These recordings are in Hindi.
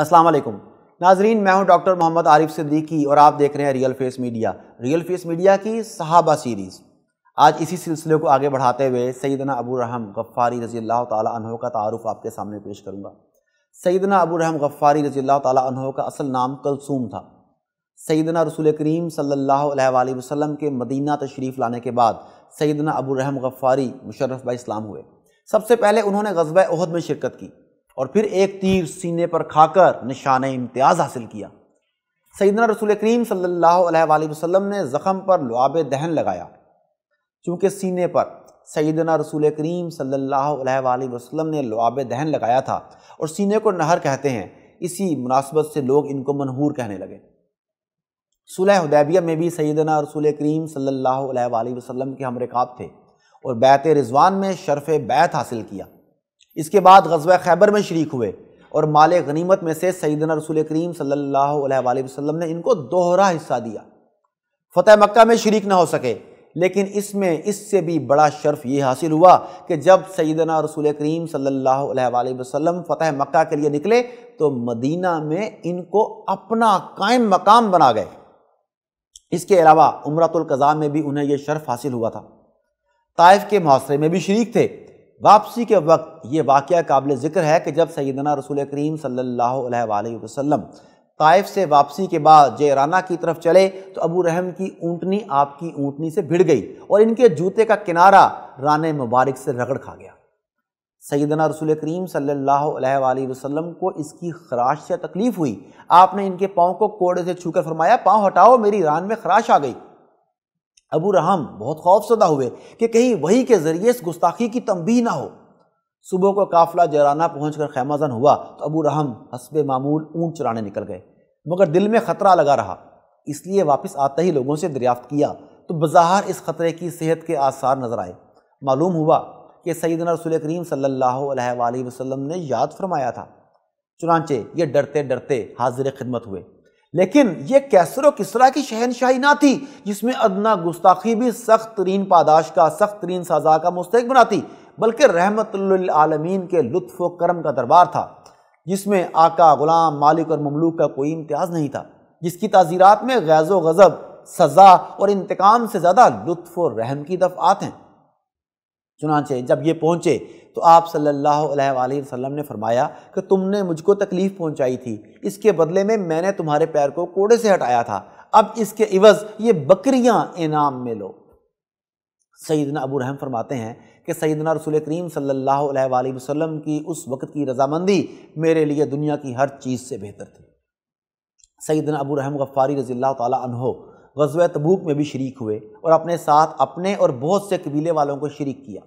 अस्सलाम वालेकुम नाजरीन मैं हूं डॉक्टर मोहम्मद आरिफ सिद्दीकी और आप देख रहे हैं real face media real face media की सहाबा सीरीज़ आज इसी सिलसिले को आगे बढ़ाते हुए सईदना अबू रहम गफ़ारी रजी अल्लाह तहों का तारफ़ आपके सामने पेश करूँगा सईदना अबू रहम गफ़ारी रजी अल्लाह तहों का असल नाम कलसूम था सईदना रसूल करीम सल्लल्लाहु अलैहि वसल्लम के मदीना तशरीफ़ लाने के बाद सईदना अबू रहम गफ़ारी मुशर्रफ़ इस्लाम हुए सबसे पहले उन्होंने गजब उहद में शिरकत की और फिर एक तीर सीने पर खाकर निशान इम्तियाज़ हासिल किया सैदना रसूल करीम सल्ला अलैहि ने ज़ख़म पर लुआब दहन लगाया चूँकि सीने पर सैदना रसूल करीम सल्ला वसलम ने लुआब दहन लगाया था और सीने को नहर कहते हैं इसी मुनासबत से लोग इनको मनहूर कहने लगे सुलह हदैबिया में भी सैदना रसूल करीम सल्ला वसम के हम रकाब थे और बैत रिजवान में शरफ़ बैत हासिल किया इसके बाद गजब खैबर में शरीक हुए और माल गनीमत में से सईदन रसूल करीम सल्ला वसम ने इनको दोहरा हिस्सा दिया फ़तेह मक्का में शरीक ना हो सके लेकिन इसमें इससे भी बड़ा शर्फ ये हासिल हुआ कि जब सईदना रसूल करीम सल्ला वसम फ़तेह मक्का के लिए निकले तो मदीना में इनको अपना कायम मकाम बना गए इसके अलावा उमरतुल्कज़ा में भी उन्हें यह शर्फ हासिल हुआ था ताइफ के मुहासरे में भी शरीक थे वापसी के वक्त ये वाक़ काबिल ज़िक्र है कि जब सैदना रसूल करीम सल्ला वसम ताइफ से वापसी के बाद जयराना की तरफ चले तो अबू रहम की ऊँटनी आपकी ऊँटनी से भिड़ गई और इनके जूते का किनारा रान मुबारक से रगड़ खा गया सैदना रसूल करीम सल्ला वसलम को इसकी खराश से तकलीफ़ हुई आपने इनके पाँव को कोड़े से छूकर फरमाया पाँव हटाओ मेरी रान में खराश आ गई अबू रहम बहुत खौफसदा हुए कि कहीं वही के ज़रिए इस गुस्ताखी की तंबी ना हो सुबह को काफिला जराना पहुँच कर खैमाजन हुआ तो अबू रहम हसब मामूल ऊँट चराने निकल गए मगर दिल में ख़तरा लगा रहा इसलिए वापस आते ही लोगों से दरियाफ्त किया तो बज़ाहर इस ख़तरे की सेहत के आसार नज़र आए मालूम हुआ कि सैदन रसूल करीम सल्लल्लाहु अलैहि ने याद फरमाया था चुनाचे ये डरते डरते हाजिर खिदमत हुए लेकिन ये कैसर किसरा की शहनशाही ना थी जिसमें अदना गुस्ताखी भी सख्त तरीन पादाश का सख्त तरीन सजा का मुस्तक बनाती बल्कि रहमतमीन के लुत्फ़ करम का दरबार था जिसमें आका ग़ुलाम मालिक और ममलूक का कोई इम्तियाज़ नहीं था जिसकी तज़ीरत में गैज़ो गज़ब सज़ा और इंतकाम से ज़्यादा लुत्फ़ रहम की दफ़ात हैं चुनाचे जब ये पहुँचे तो आप सल्लल्लाहु अलैहि वसल्लम ने फरमाया कि तुमने मुझको तकलीफ़ पहुंचाई थी इसके बदले में मैंने तुम्हारे पैर को कोड़े से हटाया था अब इसके इवज़ ये बकरियां इनाम में लो सईदना अबू रहम फरमाते हैं कि सईदना रसूल करीम सल्लल्लाहु अलैहि वसल्लम की उस वक़्त की रजामंदी मेरे लिए दुनिया की हर चीज़ से बेहतर थी सईदना अबू रहम गफ़ारी रज़ी अल्लाह तहो गजव तबूक में भी शरीक हुए और अपने साथ अपने और बहुत से कबीले वालों को शरीक किया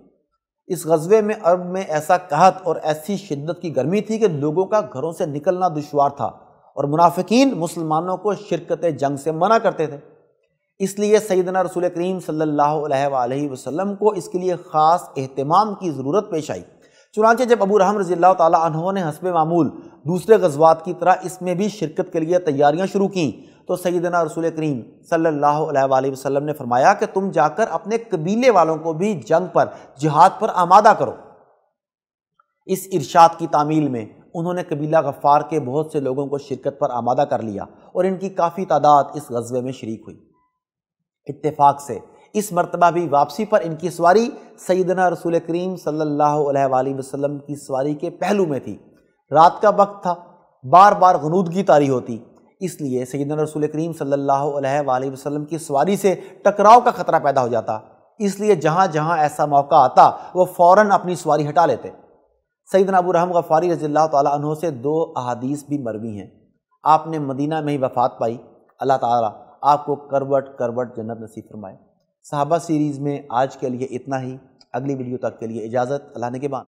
इस गजबे में अरब में ऐसा कहत और ऐसी शिद्दत की गर्मी थी कि लोगों का घरों से निकलना दुशवार था और मुनाफिकीन मुसलमानों को शिरकत जंग से मना करते थे इसलिए सैदना रसूल करीम सल्ला वसम को इसके लिए ख़ास अहतमाम की ज़रूरत पेश आई चुनाचे जब अबू रहम रजील्ला तहों ने हसब मामूल दूसरे गजवात की तरह इसमें भी शिरकत के लिए तैयारियाँ शुरू की तो सईदना रसूल करीम सल्लल्लाहु अलैहि ने फरमाया कि तुम जाकर अपने कबीले वालों को भी जंग पर जिहाद पर आमादा करो इस इर्शाद की तामील में उन्होंने कबीला गफ़ार के बहुत से लोगों को शिरकत पर आमादा कर लिया और इनकी काफ़ी तादाद इस गजबे में शर्क हुई इतफ़ाक़ से इस मरतबा भी वापसी पर इनकी सवारी सैदना रसूल करीम सल्ला वसलम की सवारी के पहलू में थी रात का वक्त था बार बार गनूद की तारी होती इसलिए सईदन रसूल करीम सल्ला वसलम की सवारी से टकराव का ख़तरा पैदा हो जाता इसलिए जहाँ जहाँ ऐसा मौका आता वह फ़ौर अपनी सवारी हटा लेते सईद अबू रहम गफ़ारी रजील्ला तहों से दो अहादीस भी मरवी हैं आपने मदीना में ही वफात पाई अल्लाह ताला आपको करवट करवट जन्नत नसीब फरमाए साहबा सीरीज़ में आज के लिए इतना ही अगली वीडियो तक के लिए इजाज़त अल्लाह के बाद